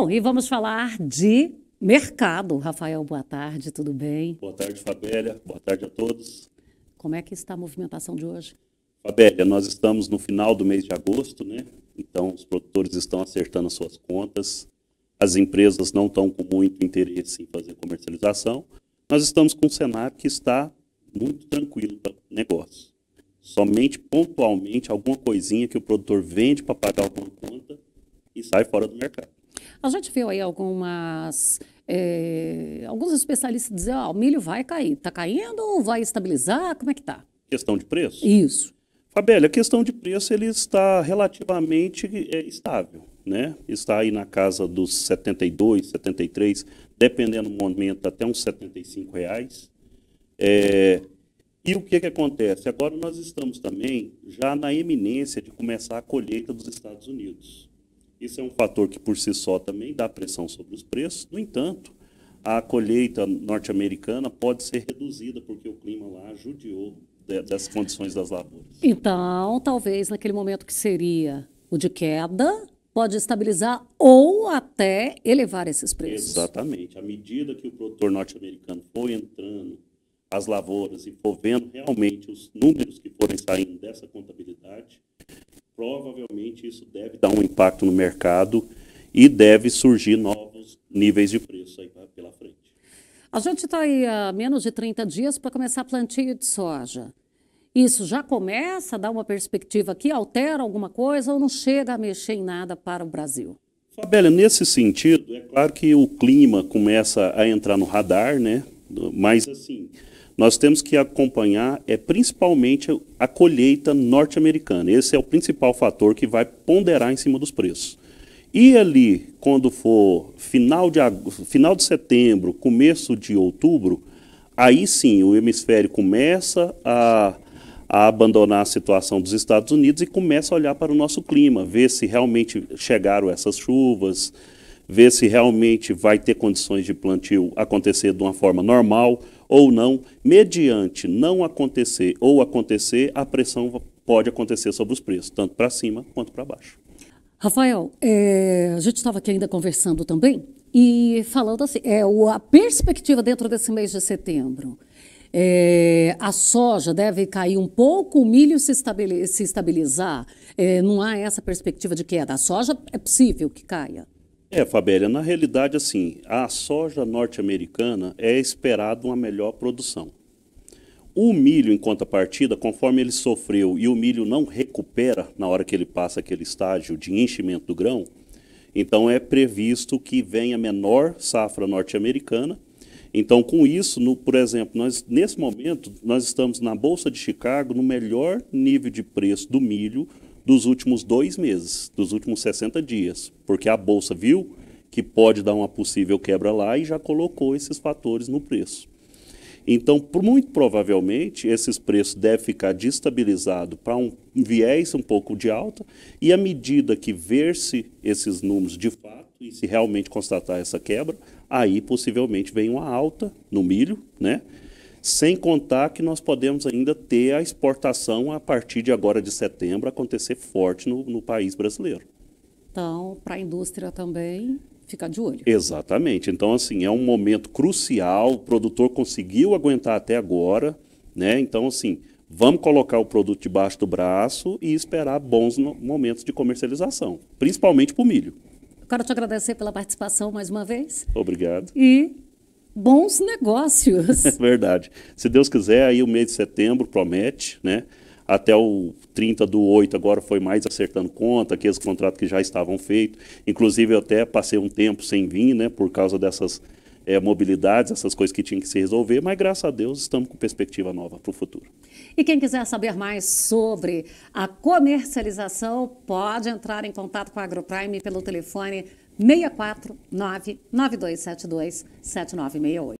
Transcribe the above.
Bom, e vamos falar de mercado. Rafael, boa tarde, tudo bem? Boa tarde, Fabélia. Boa tarde a todos. Como é que está a movimentação de hoje? Fabélia, nós estamos no final do mês de agosto, né? Então, os produtores estão acertando suas contas, as empresas não estão com muito interesse em fazer comercialização. Nós estamos com um cenário que está muito tranquilo para negócios. Somente pontualmente alguma coisinha que o produtor vende para pagar alguma conta e sai fora do mercado. A gente viu aí algumas. É, alguns especialistas dizem, ah, o milho vai cair. Está caindo ou vai estabilizar? Como é que está? Questão de preço? Isso. Fabélia, a questão de preço ele está relativamente é, estável. Né? Está aí na casa dos 72, 73, dependendo do momento, até uns 75 reais. É, e o que, que acontece? Agora nós estamos também já na eminência de começar a colheita dos Estados Unidos. Isso é um fator que, por si só, também dá pressão sobre os preços. No entanto, a colheita norte-americana pode ser reduzida, porque o clima lá judiou das condições das lavouras. Então, talvez naquele momento que seria o de queda, pode estabilizar ou até elevar esses preços. Exatamente. À medida que o produtor norte-americano for entrando as lavouras e for vendo realmente os números que forem saindo dessa contabilidade, provavelmente isso deve dar um impacto no mercado e deve surgir novos níveis de preço aí pela frente. A gente está aí há menos de 30 dias para começar a plantio de soja. Isso já começa a dar uma perspectiva aqui, altera alguma coisa ou não chega a mexer em nada para o Brasil? Fabélia, nesse sentido, é claro que o clima começa a entrar no radar, né? Mas, assim, nós temos que acompanhar é principalmente a colheita norte-americana. Esse é o principal fator que vai ponderar em cima dos preços. E ali, quando for final de, final de setembro, começo de outubro, aí sim o hemisfério começa a, a abandonar a situação dos Estados Unidos e começa a olhar para o nosso clima, ver se realmente chegaram essas chuvas, ver se realmente vai ter condições de plantio acontecer de uma forma normal ou não, mediante não acontecer ou acontecer, a pressão pode acontecer sobre os preços, tanto para cima quanto para baixo. Rafael, é, a gente estava aqui ainda conversando também e falando assim, é, a perspectiva dentro desse mês de setembro. É, a soja deve cair um pouco, o milho se, estabilizar. É, não há essa perspectiva de queda. A soja é possível que caia. É, Fabélia, na realidade, assim, a soja norte-americana é esperada uma melhor produção. O milho, em contrapartida, conforme ele sofreu e o milho não recupera na hora que ele passa aquele estágio de enchimento do grão, então é previsto que venha menor safra norte-americana. Então, com isso, no, por exemplo, nós, nesse momento, nós estamos na Bolsa de Chicago no melhor nível de preço do milho dos últimos dois meses, dos últimos 60 dias, porque a Bolsa viu que pode dar uma possível quebra lá e já colocou esses fatores no preço. Então, muito provavelmente, esses preços devem ficar destabilizados para um viés um pouco de alta, e à medida que ver-se esses números de fato, e se realmente constatar essa quebra, aí possivelmente vem uma alta no milho, né? Sem contar que nós podemos ainda ter a exportação a partir de agora de setembro acontecer forte no, no país brasileiro. Então, para a indústria também ficar de olho. Exatamente. Então, assim, é um momento crucial. O produtor conseguiu aguentar até agora, né? Então, assim, vamos colocar o produto debaixo do braço e esperar bons momentos de comercialização, principalmente para o milho. Quero te agradecer pela participação mais uma vez. Obrigado. E bons negócios. É verdade. Se Deus quiser, aí o mês de setembro promete, né? Até o 30 do 8 agora foi mais acertando conta, aqueles contratos que já estavam feitos. Inclusive, eu até passei um tempo sem vir, né? Por causa dessas é, mobilidades, essas coisas que tinham que se resolver, mas graças a Deus estamos com perspectiva nova para o futuro. E quem quiser saber mais sobre a comercialização, pode entrar em contato com a AgroPrime pelo telefone 649 9272 7968.